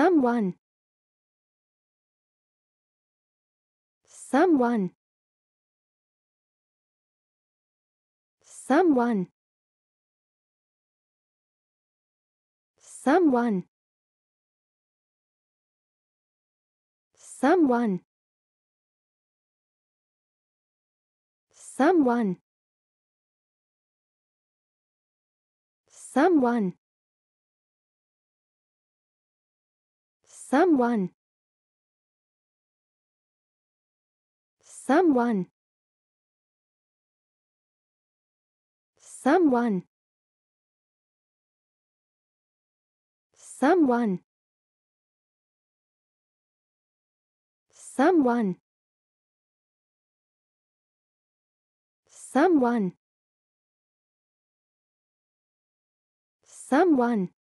someone someone someone someone someone someone someone someone someone someone someone someone someone someone